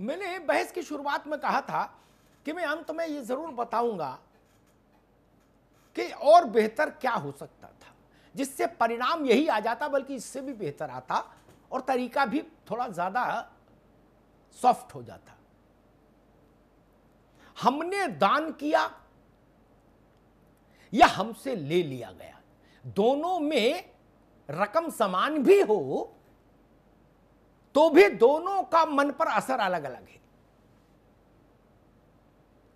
मैंने बहस की शुरुआत में कहा था कि मैं अंत में ये ज़रूर बताऊंगा कि और बेहतर क्या हो सकता था जिससे परिणाम यही आ जाता बल्कि इससे भी बेहतर आता और तरीका भी थोड़ा ज़्यादा सॉफ्ट हो जाता हमने दान किया या हमसे ले लिया गया दोनों में रकम समान भी हो तो भी दोनों का मन पर असर अलग अलग है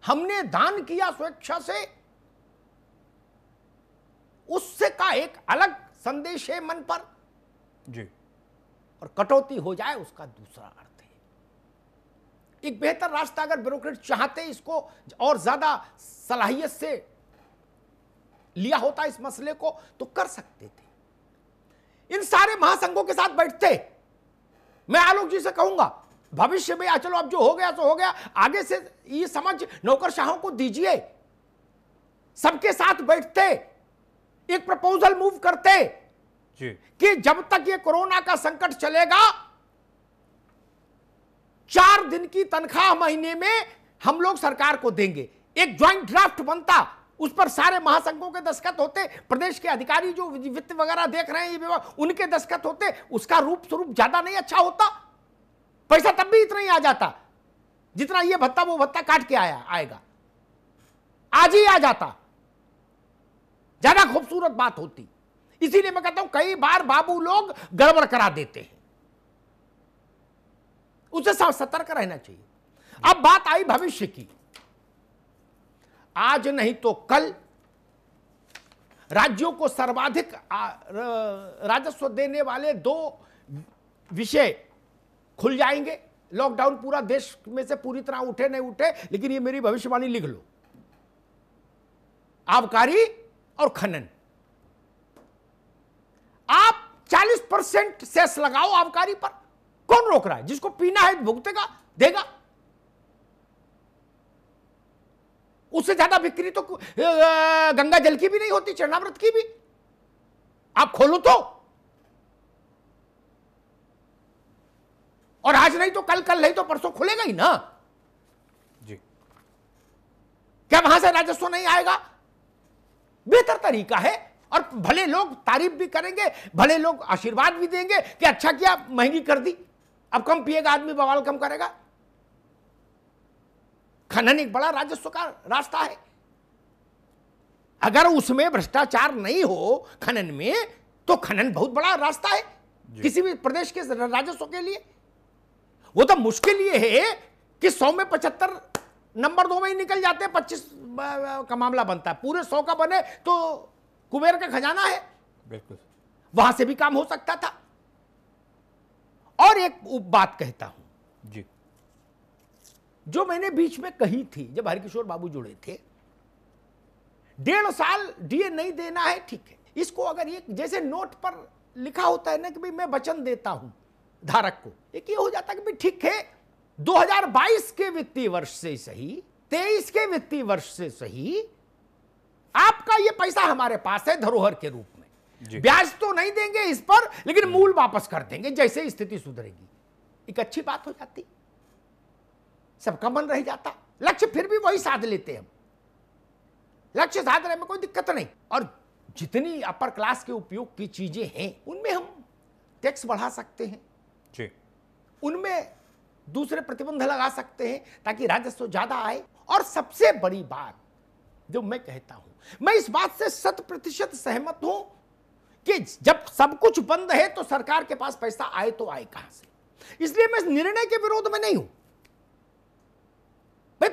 हमने दान किया स्वेच्छा से उससे का एक अलग संदेश है मन पर जी और कटौती हो जाए उसका दूसरा अर्थ है एक बेहतर रास्ता अगर ब्यूरोक्रेट चाहते इसको और ज्यादा सलाहियत से लिया होता इस मसले को तो कर सकते थे इन सारे महासंघों के साथ बैठते मैं आलोक जी से कहूंगा भविष्य में चलो अब जो हो गया तो हो गया आगे से ये समझ नौकरशाहों को दीजिए सबके साथ बैठते एक प्रपोजल मूव करते जी। कि जब तक ये कोरोना का संकट चलेगा चार दिन की तनख्वाह महीने में हम लोग सरकार को देंगे एक ज्वाइंट ड्राफ्ट बनता उस पर सारे महासंघों के दस्खत होते प्रदेश के अधिकारी जो वित्त वगैरह देख रहे हैं ये उनके दस्खत होते उसका रूप स्वरूप ज्यादा नहीं अच्छा होता पैसा तब भी इतना ही आ जाता जितना ये भत्ता वो भत्ता काट के आया आएगा आज ही आ जाता ज्यादा खूबसूरत बात होती इसीलिए मैं कहता हूं कई बार बाबू लोग गड़बड़ करा देते हैं उसे सतर्क रहना चाहिए अब बात आई भविष्य की आज नहीं तो कल राज्यों को सर्वाधिक राजस्व देने वाले दो विषय खुल जाएंगे लॉकडाउन पूरा देश में से पूरी तरह उठे नहीं उठे लेकिन ये मेरी भविष्यवाणी लिख लो आबकारी और खनन आप 40 परसेंट सेस लगाओ आबकारी पर कौन रोक रहा है जिसको पीना है भुगतेगा देगा उससे ज्यादा बिक्री तो गंगा जल की भी नहीं होती चरणामृत की भी आप खोलो तो और आज नहीं तो कल कल नहीं तो परसों खुलेगा ही ना जी क्या वहां से राजस्व नहीं आएगा बेहतर तरीका है और भले लोग तारीफ भी करेंगे भले लोग आशीर्वाद भी देंगे कि अच्छा किया महंगी कर दी अब कम पिएगा आदमी बवाल कम करेगा खनन एक बड़ा राजस्व का रास्ता है अगर उसमें भ्रष्टाचार नहीं हो खनन में तो खनन बहुत बड़ा रास्ता है किसी भी प्रदेश के राजस्व के लिए वो तो मुश्किल ये है कि सौ में पचहत्तर नंबर दो में ही निकल जाते हैं पच्चीस का मामला बनता है पूरे सौ का बने तो कुबेर का खजाना है बिल्कुल वहां से भी काम हो सकता था और एक बात कहता हूं जी जो मैंने बीच में कही थी जब हरिकिशोर बाबू जुड़े थे डेढ़ साल डीए नहीं देना है ठीक है इसको अगर ये जैसे नोट पर लिखा होता है ना कि भाई मैं वचन देता हूं धारक को एक ये हो जाता कि भाई ठीक है 2022 के वित्तीय वर्ष से सही 23 के वित्तीय वर्ष से सही आपका ये पैसा हमारे पास है धरोहर के रूप में ब्याज तो नहीं देंगे इस पर लेकिन हम्म। मूल वापस कर देंगे जैसे स्थिति सुधरेगी एक अच्छी बात हो जाती सबका मन रह जाता लक्ष्य फिर भी वही साध लेते हम लक्ष्य साधने में कोई दिक्कत नहीं और जितनी अपर क्लास के उपयोग की चीजें हैं उनमें हम टैक्स बढ़ा सकते हैं जी उनमें दूसरे प्रतिबंध लगा सकते हैं ताकि राजस्व ज्यादा आए और सबसे बड़ी बात जो मैं कहता हूं मैं इस बात से शत प्रतिशत सहमत हूं कि जब सब कुछ बंद है तो सरकार के पास पैसा आए तो आए कहां से इसलिए मैं निर्णय के विरोध में नहीं हूं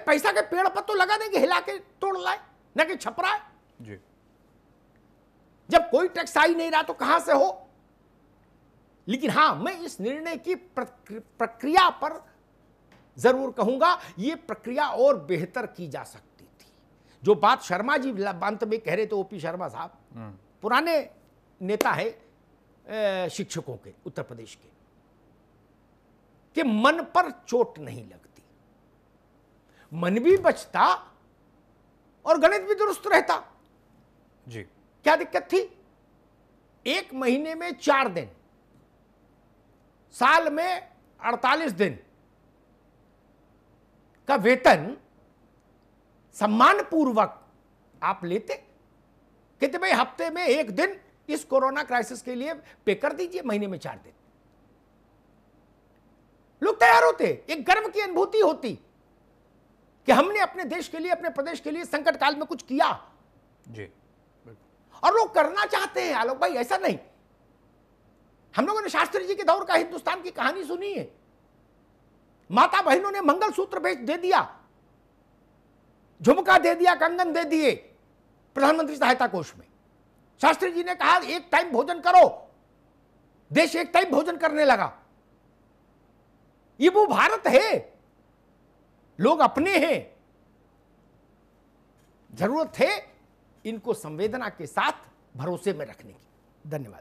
पैसा के पेड़ पर तो लगा देंगे हिला के तोड़ लाए न कि छपरा है जी जब कोई टैक्स आई नहीं रहा तो कहां से हो लेकिन हां मैं इस निर्णय की प्रक्रिया पर जरूर कहूंगा यह प्रक्रिया और बेहतर की जा सकती थी जो बात शर्मा जी अंत में कह रहे थे ओपी शर्मा साहब हम्म। पुराने नेता है शिक्षकों के उत्तर प्रदेश के कि मन पर चोट नहीं लगती मन भी बचता और गणित भी दुरुस्त रहता जी क्या दिक्कत थी एक महीने में चार दिन साल में 48 दिन का वेतन सम्मान पूर्वक आप लेते कितने भाई हफ्ते में एक दिन इस कोरोना क्राइसिस के लिए पे कर दीजिए महीने में चार दिन लोग तैयार होते एक गर्व की अनुभूति होती कि हमने अपने देश के लिए अपने प्रदेश के लिए संकट काल में कुछ किया जी और लोग करना चाहते हैं आलोक भाई ऐसा नहीं हम लोगों ने शास्त्री जी के दौर का हिंदुस्तान की कहानी सुनी है माता बहनों ने मंगल सूत्र भेज दे दिया झुमका दे दिया कंगन दे दिए प्रधानमंत्री सहायता कोष में शास्त्री जी ने कहा एक टाइम भोजन करो देश एक टाइम भोजन करने लगा ये वो भारत है लोग अपने हैं जरूरत है इनको संवेदना के साथ भरोसे में रखने की धन्यवाद